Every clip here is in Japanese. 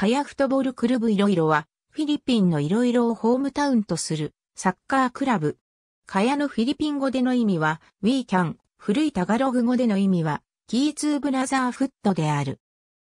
カヤフットボールクルブいろいろは、フィリピンのいろいろをホームタウンとする、サッカークラブ。カヤのフィリピン語での意味は、ウィーキャン、古いタガログ語での意味は、キーツーブラザーフットである。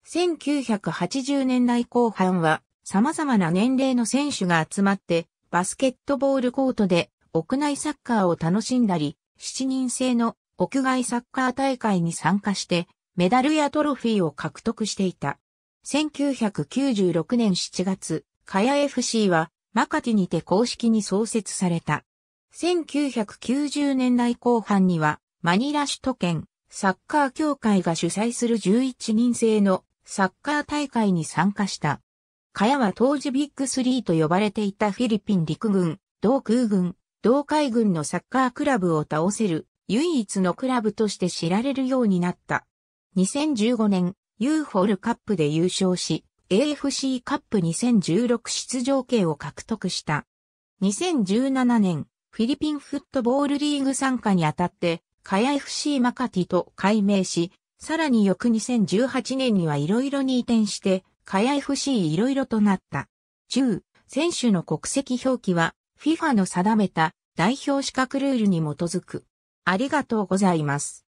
1980年代後半は、様々な年齢の選手が集まって、バスケットボールコートで、屋内サッカーを楽しんだり、7人制の屋外サッカー大会に参加して、メダルやトロフィーを獲得していた。1996年7月、カヤ FC は、マカティにて公式に創設された。1990年代後半には、マニラ首都圏、サッカー協会が主催する11人制のサッカー大会に参加した。カヤは当時ビッグ3と呼ばれていたフィリピン陸軍、同空軍、同海軍のサッカークラブを倒せる唯一のクラブとして知られるようになった。2015年、ユーフォルカップで優勝し、AFC カップ2016出場権を獲得した。2017年、フィリピンフットボールリーグ参加にあたって、カヤ FC マカティと改名し、さらに翌2018年にはいろいろに移転して、カヤ FC いろいろとなった。10、選手の国籍表記は、FIFA の定めた代表資格ルールに基づく。ありがとうございます。